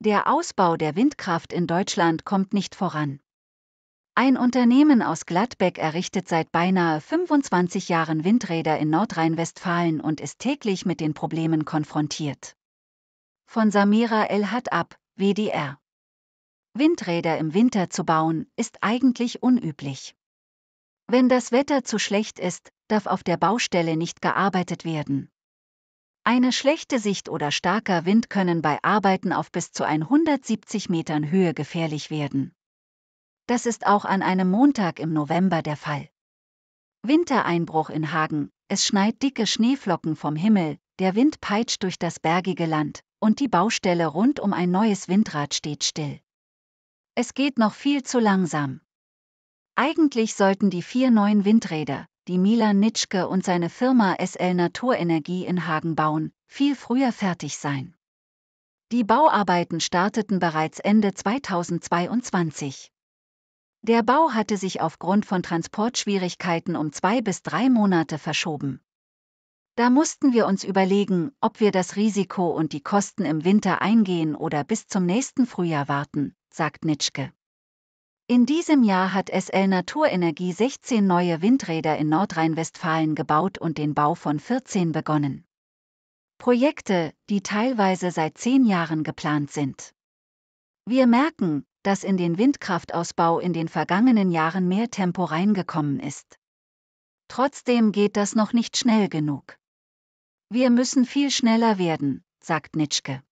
Der Ausbau der Windkraft in Deutschland kommt nicht voran. Ein Unternehmen aus Gladbeck errichtet seit beinahe 25 Jahren Windräder in Nordrhein-Westfalen und ist täglich mit den Problemen konfrontiert. Von Samira El Hattab, WDR. Windräder im Winter zu bauen, ist eigentlich unüblich. Wenn das Wetter zu schlecht ist, darf auf der Baustelle nicht gearbeitet werden. Eine schlechte Sicht oder starker Wind können bei Arbeiten auf bis zu 170 Metern Höhe gefährlich werden. Das ist auch an einem Montag im November der Fall. Wintereinbruch in Hagen, es schneit dicke Schneeflocken vom Himmel, der Wind peitscht durch das bergige Land, und die Baustelle rund um ein neues Windrad steht still. Es geht noch viel zu langsam. Eigentlich sollten die vier neuen Windräder, die Milan Nitschke und seine Firma SL Naturenergie in Hagen bauen, viel früher fertig sein. Die Bauarbeiten starteten bereits Ende 2022. Der Bau hatte sich aufgrund von Transportschwierigkeiten um zwei bis drei Monate verschoben. Da mussten wir uns überlegen, ob wir das Risiko und die Kosten im Winter eingehen oder bis zum nächsten Frühjahr warten, sagt Nitschke. In diesem Jahr hat SL Naturenergie 16 neue Windräder in Nordrhein-Westfalen gebaut und den Bau von 14 begonnen. Projekte, die teilweise seit zehn Jahren geplant sind. Wir merken, dass in den Windkraftausbau in den vergangenen Jahren mehr Tempo reingekommen ist. Trotzdem geht das noch nicht schnell genug. Wir müssen viel schneller werden, sagt Nitschke.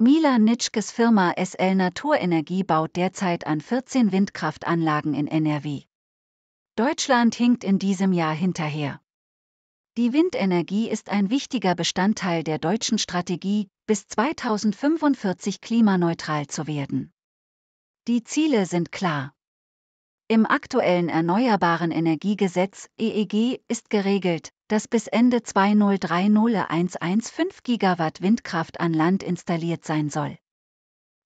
Mila Nitschkes Firma SL Naturenergie baut derzeit an 14 Windkraftanlagen in NRW. Deutschland hinkt in diesem Jahr hinterher. Die Windenergie ist ein wichtiger Bestandteil der deutschen Strategie, bis 2045 klimaneutral zu werden. Die Ziele sind klar. Im aktuellen Erneuerbaren Energiegesetz EEG ist geregelt, dass bis Ende 2030 1,15 Gigawatt Windkraft an Land installiert sein soll.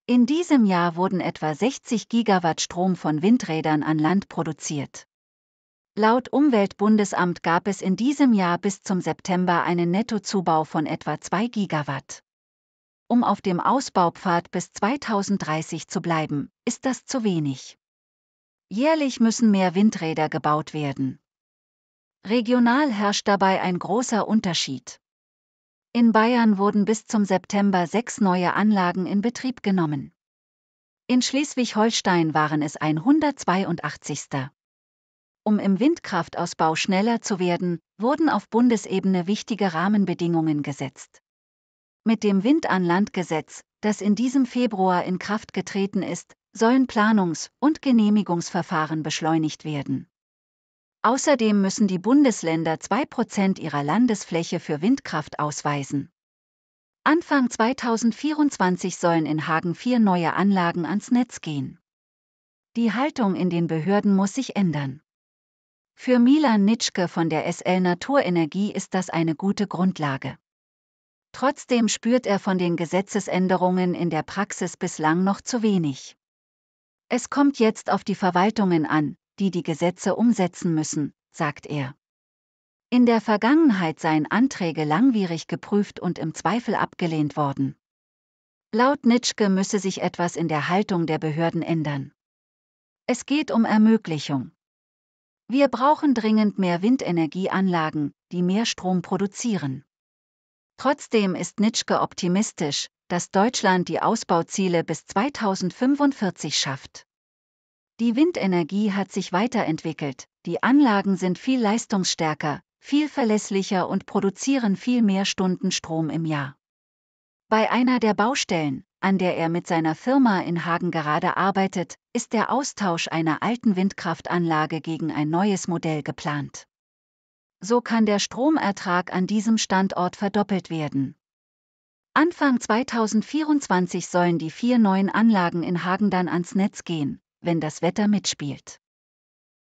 In diesem Jahr wurden etwa 60 Gigawatt Strom von Windrädern an Land produziert. Laut Umweltbundesamt gab es in diesem Jahr bis zum September einen Nettozubau von etwa 2 Gigawatt. Um auf dem Ausbaupfad bis 2030 zu bleiben, ist das zu wenig. Jährlich müssen mehr Windräder gebaut werden. Regional herrscht dabei ein großer Unterschied. In Bayern wurden bis zum September sechs neue Anlagen in Betrieb genommen. In Schleswig-Holstein waren es 182. Um im Windkraftausbau schneller zu werden, wurden auf Bundesebene wichtige Rahmenbedingungen gesetzt. Mit dem Wind-an-Land-Gesetz, das in diesem Februar in Kraft getreten ist, sollen Planungs- und Genehmigungsverfahren beschleunigt werden. Außerdem müssen die Bundesländer 2% ihrer Landesfläche für Windkraft ausweisen. Anfang 2024 sollen in Hagen vier neue Anlagen ans Netz gehen. Die Haltung in den Behörden muss sich ändern. Für Milan Nitschke von der SL Naturenergie ist das eine gute Grundlage. Trotzdem spürt er von den Gesetzesänderungen in der Praxis bislang noch zu wenig. Es kommt jetzt auf die Verwaltungen an, die die Gesetze umsetzen müssen, sagt er. In der Vergangenheit seien Anträge langwierig geprüft und im Zweifel abgelehnt worden. Laut Nitschke müsse sich etwas in der Haltung der Behörden ändern. Es geht um Ermöglichung. Wir brauchen dringend mehr Windenergieanlagen, die mehr Strom produzieren. Trotzdem ist Nitschke optimistisch, dass Deutschland die Ausbauziele bis 2045 schafft. Die Windenergie hat sich weiterentwickelt, die Anlagen sind viel leistungsstärker, viel verlässlicher und produzieren viel mehr Stunden Strom im Jahr. Bei einer der Baustellen, an der er mit seiner Firma in Hagen gerade arbeitet, ist der Austausch einer alten Windkraftanlage gegen ein neues Modell geplant. So kann der Stromertrag an diesem Standort verdoppelt werden. Anfang 2024 sollen die vier neuen Anlagen in Hagen dann ans Netz gehen, wenn das Wetter mitspielt.